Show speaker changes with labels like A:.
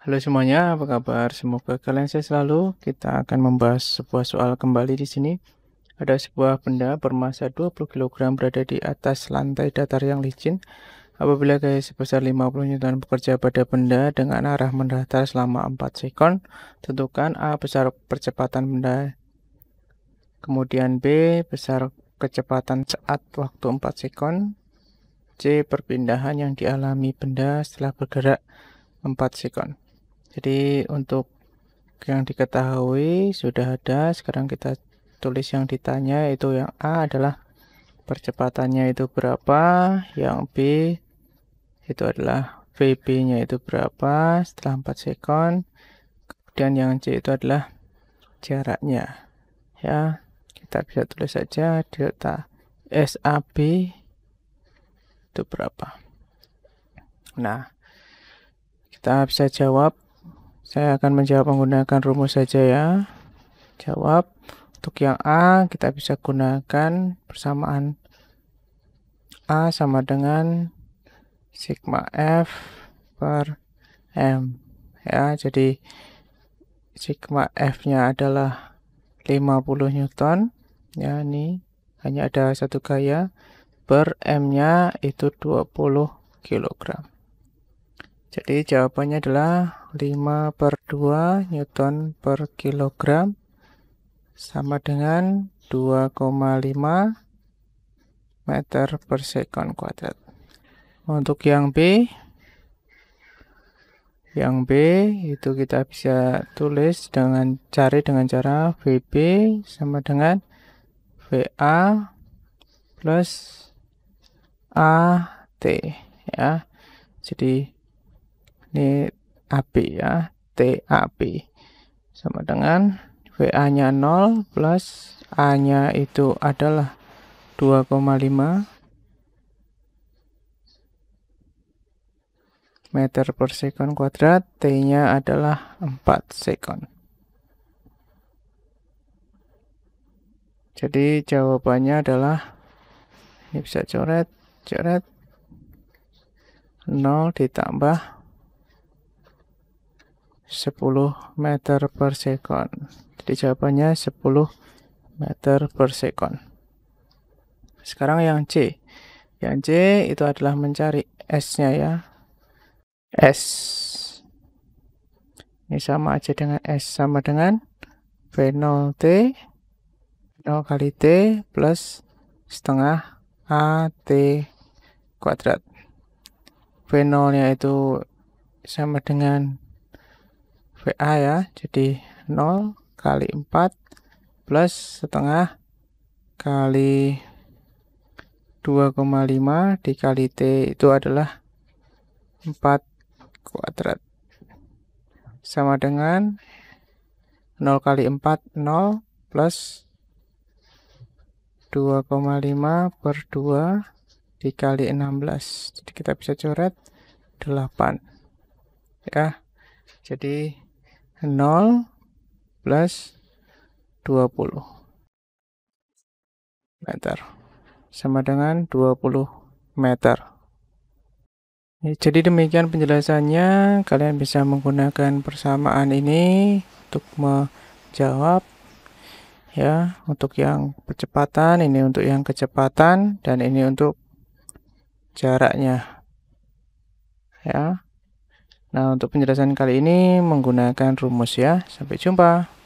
A: Halo semuanya, apa kabar? Semoga kalian sehat selalu. Kita akan membahas sebuah soal kembali di sini. Ada sebuah benda bermassa 20 kg berada di atas lantai datar yang licin. Apabila gaya sebesar 50 Newton bekerja pada benda dengan arah mendatar selama 4 sekon, tentukan A besar percepatan benda, kemudian B besar kecepatan saat waktu 4 sekon, C perpindahan yang dialami benda setelah bergerak 4 sekon. Jadi untuk yang diketahui sudah ada. Sekarang kita tulis yang ditanya itu yang A adalah percepatannya itu berapa, yang B itu adalah VB-nya itu berapa setelah 4 second. Kemudian yang C itu adalah jaraknya. Ya, kita bisa tulis saja delta SAB itu berapa. Nah, kita bisa jawab saya akan menjawab menggunakan rumus saja ya. Jawab. Untuk yang A, kita bisa gunakan persamaan A sama dengan sigma F per M. Ya, jadi sigma F-nya adalah 50 Newton. Ya, ini hanya ada satu gaya. Per M-nya itu 20 kilogram. Jadi jawabannya adalah 5 per 2 Newton per kilogram sama dengan 2,5 meter per second kuadrat. Untuk yang B, yang B itu kita bisa tulis dengan cari dengan cara VB sama dengan VA plus AT ya. Jadi ini AB ya TAB sama dengan VA nya 0 plus A nya itu adalah 2,5 meter per second kuadrat T nya adalah 4 second jadi jawabannya adalah ini bisa coret coret 0 ditambah 10 meter per second. Jadi jawabannya 10 meter per second. Sekarang yang C. Yang C itu adalah mencari S-nya ya. S. Ini sama aja dengan S. Sama dengan V0T. 0 kali T plus setengah AT kuadrat. V0-nya itu sama dengan VA ya. Jadi 0 kali 4 plus setengah kali 2,5 dikali T itu adalah 4 kuadrat. Sama dengan 0 kali 4, 0 plus 2,5 per 2 dikali 16. Jadi kita bisa coret 8. Ya, jadi 0 plus 20 meter sama dengan 20 meter ya, jadi demikian penjelasannya kalian bisa menggunakan persamaan ini untuk menjawab ya untuk yang percepatan, ini untuk yang kecepatan dan ini untuk jaraknya ya Nah, untuk penjelasan kali ini menggunakan rumus ya. Sampai jumpa.